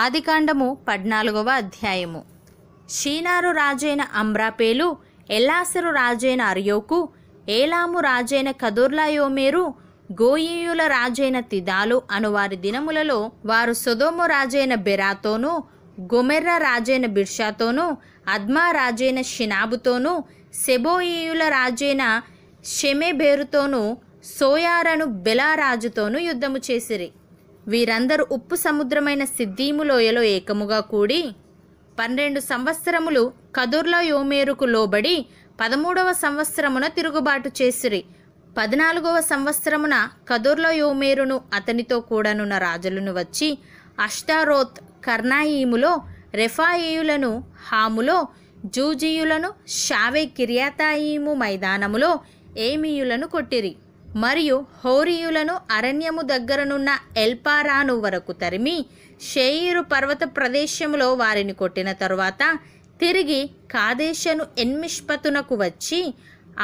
ఆదికాండము పద్నాలుగవ అధ్యాయము షీనారు రాజైన అమ్రాపేలు ఎల్లాసరు రాజైన అర్యోకు ఏలాము రాజైన కదుర్లాయోమేరు గోయీయుల రాజైన తిదాలు అను వారి దినములలో వారు సొదోము రాజైన బెరాతోనూ గొమెర్ర రాజైన బిర్షాతోనూ అద్మా రాజైన షినాబుతోనూ సెబోయీయుల రాజైన షెమెబేరుతోనూ సోయారను బెలారాజుతోనూ యుద్ధము చేసిరి వీరందరూ ఉప్పు సముద్రమైన లోయలో ఏకముగా కూడి పన్నెండు సంవత్సరములు కదుర్ల యోమేరుకు లోబడి పదమూడవ సంవత్సరమున తిరుగుబాటు చేసిరి పద్నాలుగవ సంవత్సరమున కదుర్ల యోమేరును అతనితో కూడానున్న రాజులను వచ్చి అష్టారోత్ కర్ణాయిములో రెఫాయియులను హాములో జూజీయులను షావే కిర్యాతాయిము మైదానములో ఏమీయులను కొట్టిరి మరియు హౌరియులను అరణ్యము దగ్గరనున్న ఎల్పారాను వరకు తరిమి షేయిరు పర్వత ప్రదేశంలో వారిని కొట్టిన తరువాత తిరిగి కాదేశను ఎన్మిష్పతునకు వచ్చి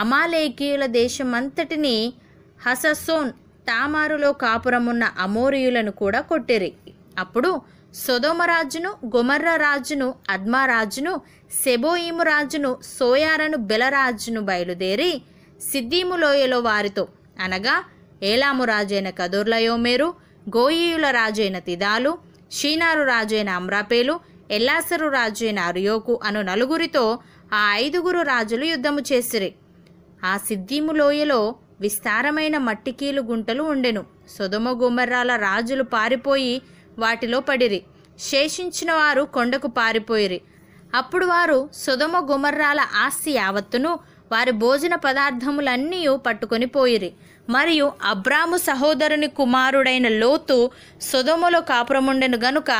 అమాలేకీయుల దేశమంతటిని హససోన్ తామారులో కాపురమున్న అమోరియులను కూడా కొట్టిరి అప్పుడు సొదోమరాజును గుమర్రరాజును అద్మారాజును సెబోయిము రాజును సోయారను బెలరాజును బయలుదేరి సిద్దీము లోయలో వారితో అనగా ఏలాము రాజైన కదుర్లయోమేరు గోయీయుల రాజైన తిదాలు షీనారు రాజైన అమ్రాపేలు ఎల్లాసరు రాజైన అరియోకు అను నలుగురితో ఆ ఐదుగురు రాజులు యుద్ధము చేసిరి ఆ సిద్ధిము లోయలో విస్తారమైన మట్టికీలు గుంటలు ఉండెను సొదమ గుమర్రాల రాజులు పారిపోయి వాటిలో పడిరి శేషించిన వారు కొండకు పారిపోయిరి అప్పుడు వారు సొదమ గుమర్రాల ఆస్తి యావత్తును వారి భోజన పదార్థములన్నీ పట్టుకొని పోయిరి మరియు అబ్రాము సహోదరుని కుమారుడైన లోతు సుధములో కాపురముండెను గనుక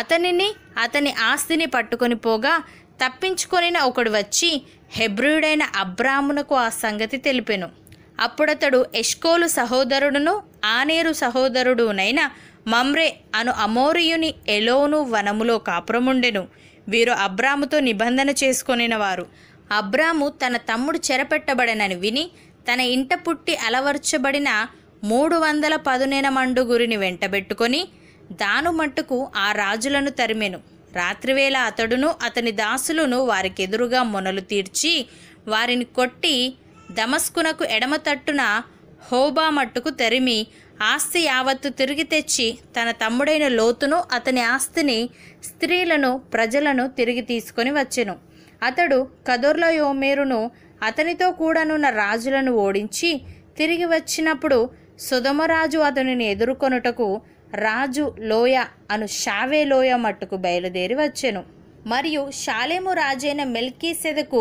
అతనిని అతని ఆస్తిని పట్టుకొని పోగా తప్పించుకొనిన ఒకడు వచ్చి హెబ్రియుడైన అబ్రామునకు ఆ సంగతి తెలిపెను అప్పుడతడు ఎష్కోలు సహోదరుడును ఆనేరు సహోదరుడునైన మమ్రే అను అమోరియుని ఎలోను వనములో కాపురముండెను వీరు అబ్రాముతో నిబంధన చేసుకొనిన వారు అబ్రాము తన తమ్ముడు చెరపెట్టబడనని విని తన ఇంట పుట్టి అలవర్చబడిన మూడు వందల పదునేన మండుగురిని వెంటబెట్టుకొని దాను మట్టుకు ఆ రాజులను తరిమెను రాత్రివేళ అతడును అతని దాసులను వారికెదురుగా మొనలు తీర్చి వారిని కొట్టి దమస్కునకు ఎడమతట్టున హోబా మట్టుకు తరిమి ఆస్తి యావత్తు తిరిగి తెచ్చి తన తమ్ముడైన లోతును అతని ఆస్తిని స్త్రీలను ప్రజలను తిరిగి తీసుకొని వచ్చెను అతడు యోమేరును అతనితో కూడానున్న రాజులను ఓడించి తిరిగి వచ్చినప్పుడు సుధమరాజు అతనిని ఎదుర్కొనుటకు రాజు లోయ అను షావే లోయ మట్టుకు బయలుదేరి వచ్చెను మరియు షాలేము రాజైన మెల్కీ సెదకు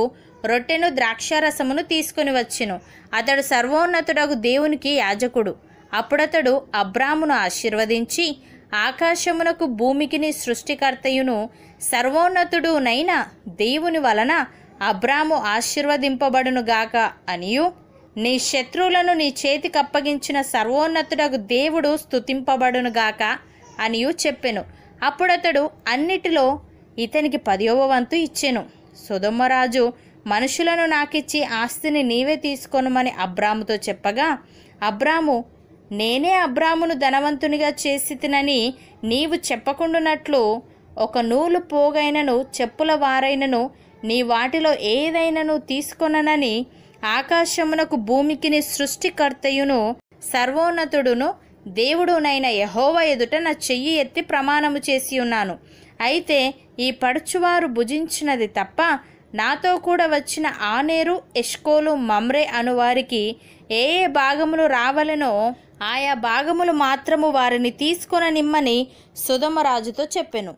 రొట్టెను ద్రాక్షారసమును తీసుకుని వచ్చెను అతడు సర్వోన్నతుడకు దేవునికి యాజకుడు అప్పుడతడు అబ్రామును ఆశీర్వదించి ఆకాశమునకు భూమికిని సృష్టికర్తయును సర్వోన్నతుడునైన దేవుని వలన అబ్రాము ఆశీర్వదింపబడునుగాక అనియు నీ శత్రువులను నీ చేతికి అప్పగించిన సర్వోన్నతుడకు దేవుడు స్థుతింపబడునుగాక అనియు చెప్పెను అప్పుడతడు అన్నిటిలో ఇతనికి పదవ వంతు ఇచ్చెను సుధమ్మరాజు మనుషులను నాకిచ్చి ఆస్తిని నీవే తీసుకోనుమని అబ్రాముతో చెప్పగా అబ్రాము నేనే అబ్రామును ధనవంతునిగా చేసితినని నీవు చెప్పకుండునట్లు ఒక నూలు పోగైనను చెప్పుల వారైనను నీ వాటిలో ఏదైనను తీసుకొననని ఆకాశమునకు భూమికిని సృష్టికర్తయును సర్వోన్నతుడును దేవుడునైన యహోవ ఎదుట నా చెయ్యి ఎత్తి ప్రమాణము చేసి ఉన్నాను అయితే ఈ పడుచువారు భుజించినది తప్ప నాతో కూడా వచ్చిన ఆనేరు ఎష్కోలు మమ్రే అనువారికి ఏ ఏ భాగములు రావలెనో ఆయా భాగములు మాత్రము వారిని తీసుకొననిమ్మని సుధమరాజుతో చెప్పెను